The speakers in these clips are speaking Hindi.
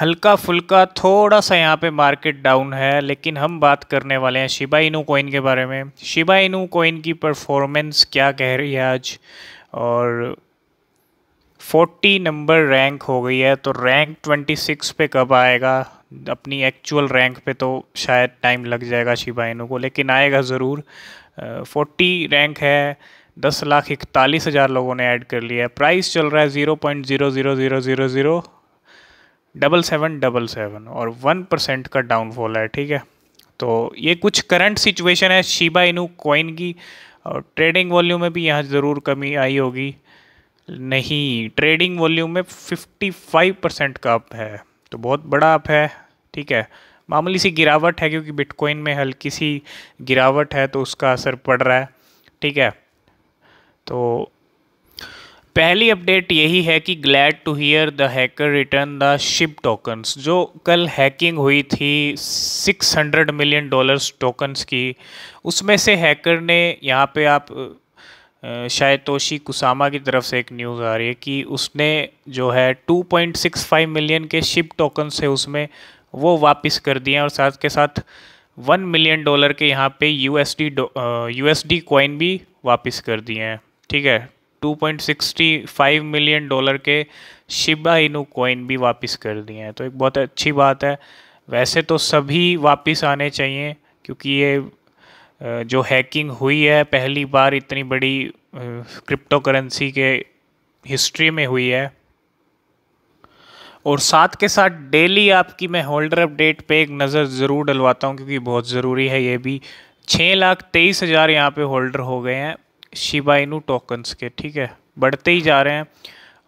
हल्का फुल्का थोड़ा सा यहाँ पे मार्केट डाउन है लेकिन हम बात करने वाले हैं शिबा इनू कोइन के बारे में शिबा इनू कोइन की परफॉर्मेंस क्या कह रही है आज और 40 नंबर रैंक हो गई है तो रैंक 26 पे कब आएगा अपनी एक्चुअल रैंक पे तो शायद टाइम लग जाएगा शिबा इनू को लेकिन आएगा ज़रूर फोर्टी रैंक है दस लाख इकतालीस हज़ार लोगों ने ऐड कर लिया है प्राइस चल रहा है zero point zero zero zero zero zero double seven double seven और वन परसेंट का डाउनफॉल है ठीक है तो ये कुछ करंट सिचुएशन है शिबा इनू कॉइन की और ट्रेडिंग वॉल्यूम में भी यहाँ ज़रूर कमी आई होगी नहीं ट्रेडिंग वॉल्यूम में 55 परसेंट का अप है तो बहुत बड़ा अप है ठीक है मामूली सी गिरावट है क्योंकि बिटकॉइन में हल्की सी गिरावट है तो उसका असर पड़ रहा है ठीक है तो पहली अपडेट यही है कि glad to hear the hacker return the SHIB tokens जो कल हैकिंग हुई थी 600 मिलियन डॉलर्स टोकन्स की उसमें से हैकर ने यहाँ पे आप शायद तोशी कुसामा की तरफ से एक न्यूज़ आ रही है कि उसने जो है 2.65 मिलियन के शिप टोकन्स से उसमें वो वापस कर दिए और साथ के साथ वन मिलियन डॉलर के यहाँ पे एस डी कॉइन भी वापस कर दिए हैं ठीक है 2.65 मिलियन डॉलर के शिबा इनू कॉइन भी वापस कर दिए हैं तो एक बहुत अच्छी बात है वैसे तो सभी वापस आने चाहिए क्योंकि ये जो हैकिंग हुई है पहली बार इतनी बड़ी क्रिप्टो करेंसी के हिस्ट्री में हुई है और साथ के साथ डेली आपकी मैं होल्डर अपडेट पे एक नज़र ज़रूर डलवाता हूँ क्योंकि बहुत ज़रूरी है ये भी छः लाख तेईस हज़ार यहाँ पे होल्डर हो गए हैं शिबाइनू टोकन्स के ठीक है बढ़ते ही जा रहे हैं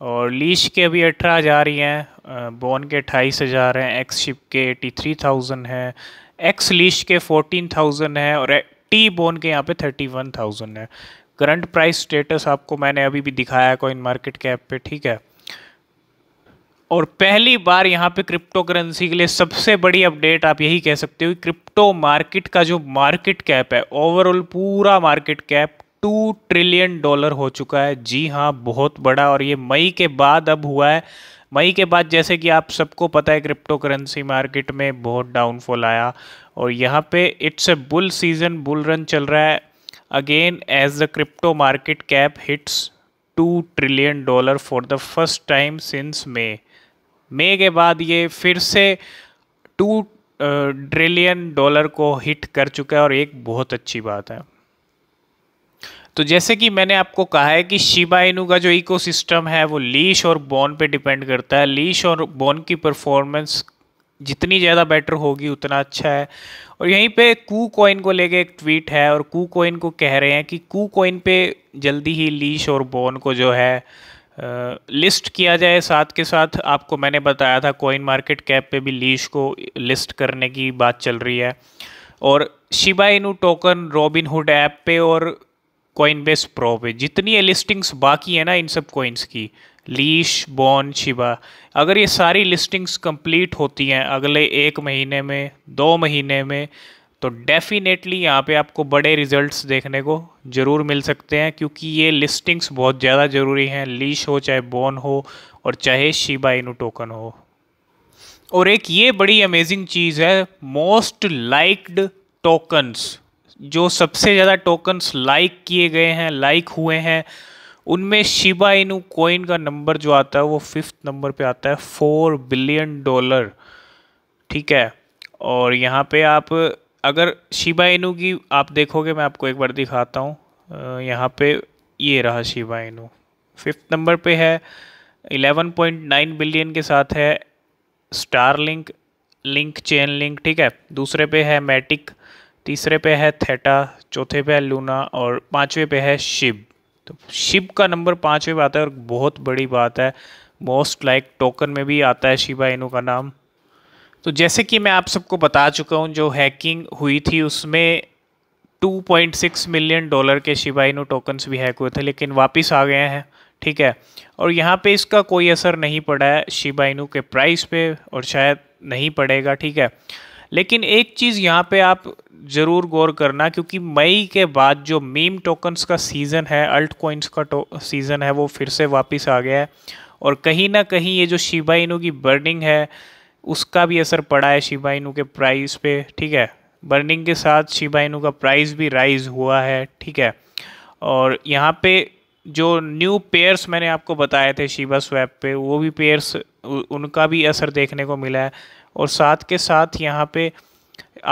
और लीश के अभी अठारह हज़ार ही हैं बोन के अट्ठाईस हज़ार हैं एक्स शिप के एटी थ्री थाउजेंड है एक्स लीश के फोर्टीन थाउजेंड है और टी बोन के यहाँ पे थर्टी वन थाउजेंड है करंट प्राइस स्टेटस आपको मैंने अभी भी दिखाया कॉइन मार्केट कैप पे ठीक है और पहली बार यहाँ पे क्रिप्टो करेंसी के लिए सबसे बड़ी अपडेट आप यही कह सकते हो क्रिप्टो मार्केट का जो मार्केट कैप है ओवरऑल पूरा market cap two trillion dollar हो चुका है जी हाँ बहुत बड़ा और ये मई के बाद अब हुआ है मई के बाद जैसे कि आप सबको पता है क्रिप्टो करेंसी मार्केट में बहुत डाउनफॉल आया और यहाँ पे it's a bull season bull run चल रहा है again as the crypto market cap hits two trillion dollar for the first time since May May के बाद ये फिर से टू ट्रिलियन डॉलर को हिट कर चुका है और एक बहुत अच्छी बात है तो जैसे कि मैंने आपको कहा है कि शिबा इनू का जो इकोसिस्टम है वो लीश और बोन पे डिपेंड करता है लीश और बोन की परफॉर्मेंस जितनी ज़्यादा बेटर होगी उतना अच्छा है और यहीं पे कू कॉइन को लेके एक ट्वीट है और कू कॉइन को कह रहे हैं कि कू कॉइन पे जल्दी ही लीश और बोन को जो है लिस्ट किया जाए साथ के साथ आपको मैंने बताया था कॉइन मार्केट कैप पे भी लीश को लिस्ट करने की बात चल रही है और Shiba Inu token robin Robinhood app पे और कॉइन बेस प्रो पे जितनी ये लिस्टिंग्स बाकी है ना इन सब कॉइन्स की लीश बॉन शिबा अगर ये सारी लिस्टिंग्स कंप्लीट होती हैं अगले एक महीने में दो महीने में तो डेफिनेटली यहाँ पे आपको बड़े रिजल्ट्स देखने को ज़रूर मिल सकते हैं क्योंकि ये लिस्टिंग्स बहुत ज़्यादा ज़रूरी हैं लीश हो चाहे बॉन हो और चाहे शिबा इनू टोकन हो और एक ये बड़ी अमेजिंग चीज़ है मोस्ट लाइक्ड टोकन्स जो सबसे ज़्यादा टोकन्स लाइक किए गए हैं लाइक हुए हैं उनमें शिबा इनू कोइन का नंबर जो आता है वो फिफ्थ नंबर पे आता है फोर बिलियन डॉलर ठीक है और यहाँ पे आप अगर शिबा इनू की आप देखोगे मैं आपको एक बार दिखाता हूँ यहाँ पे ये रहा शिबा इनू फिफ्थ नंबर पे है 11.9 बिलियन के साथ है star link link Chainlink ठीक है दूसरे पे है मैटिक तीसरे पे है थेटा चौथे पे है लूना और पांचवे पे है शिव तो शिव का नंबर पाँचवें पे आता है और बहुत बड़ी बात है मोस्ट लाइक टोकन में भी आता है शिबा इनू का नाम तो जैसे कि मैं आप सबको बता चुका हूँ जो हैकिंग हुई थी उसमें 2.6 मिलियन डॉलर के शिबा टोकन्स भी हैक हुए थे लेकिन वापस आ गए हैं ठीक है और यहाँ पे इसका कोई असर नहीं पड़ा है शिबा इनू के प्राइस पे और शायद नहीं पड़ेगा ठीक है लेकिन एक चीज़ यहाँ पे आप ज़रूर गौर करना क्योंकि मई के बाद जो मीम टोकन्स का सीज़न है अल्ट कोइंस का सीज़न है वो फिर से वापस आ गया है और कहीं ना कहीं ये जो शिबा इनू की बर्निंग है उसका भी असर पड़ा है शिबा इनू के प्राइस पे ठीक है बर्निंग के साथ शिबा इनू का प्राइस भी राइज हुआ है ठीक है और यहाँ पे जो न्यू पेयर्स मैंने आपको बताए थे शिबा स्वैप पे वो भी पेयर्स उनका भी असर देखने को मिला है और साथ के साथ यहाँ पे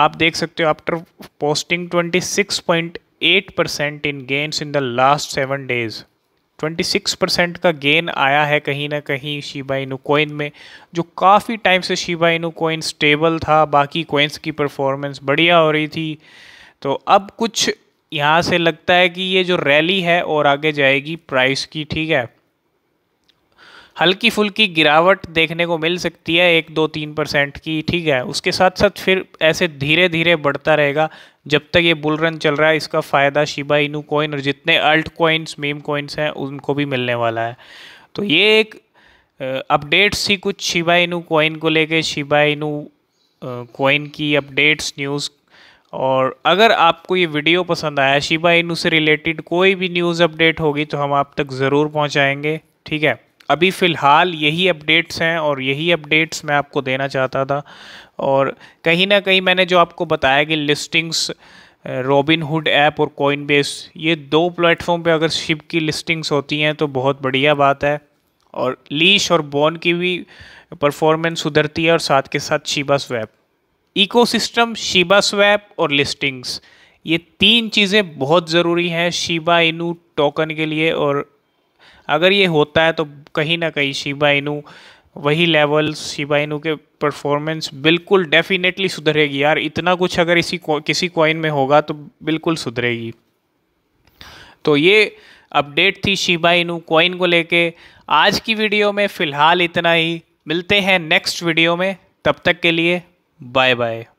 आप देख सकते हो after posting 26.8 percent in gains in the last seven days 26 percent का गेन आया है कहीं ना कहीं शिबा इनू कोइन में जो काफ़ी टाइम से शिबा इनू कोइन स्टेबल था बाकी कोइंस की परफॉर्मेंस बढ़िया हो रही थी तो अब कुछ यहाँ से लगता है कि ये जो रैली है और आगे जाएगी प्राइस की ठीक है हल्की फुल्की गिरावट देखने को मिल सकती है एक दो तीन परसेंट की ठीक है उसके साथ साथ फिर ऐसे धीरे धीरे बढ़ता रहेगा जब तक ये बुल रन चल रहा है इसका फ़ायदा शिबा इनू कॉइन और जितने अल्ट कॉइन्स मीम कॉइन्स हैं उनको भी मिलने वाला है तो ये एक अपडेट्स ही कुछ शिबा इनू कॉइन को लेके शिबा इनू कॉइन की अपडेट्स न्यूज़ और अगर आपको ये वीडियो पसंद आया शिबा इनू से रिलेटेड कोई भी न्यूज़ अपडेट होगी तो हम आप तक ज़रूर पहुँचाएँगे ठीक है अभी फ़िलहाल यही अपडेट्स हैं और यही अपडेट्स मैं आपको देना चाहता था और कहीं ना कहीं मैंने जो आपको बताया कि लिस्टिंग्स रॉबिन हुड ऐप और कोइन बेस ये दो प्लेटफॉर्म पे अगर शिप की लिस्टिंग्स होती हैं तो बहुत बढ़िया बात है और लीश और बॉन की भी परफॉर्मेंस सुधरती है और साथ के साथ Shiba swap ecosystem Shiba swap और लिस्टिंग्स ये तीन चीज़ें बहुत ज़रूरी हैं शिबा इनू टोकन के लिए और अगर ये होता है तो कहीं ना कहीं शिबा इनू वही लेवल शिबा इनू के परफॉर्मेंस बिल्कुल डेफिनेटली सुधरेगी यार इतना कुछ अगर इसी किसी कॉइन में होगा तो बिल्कुल सुधरेगी तो ये अपडेट थी शिबा इनू कॉइन को लेके आज की वीडियो में फ़िलहाल इतना ही मिलते हैं नेक्स्ट वीडियो में तब तक के लिए बाय बाय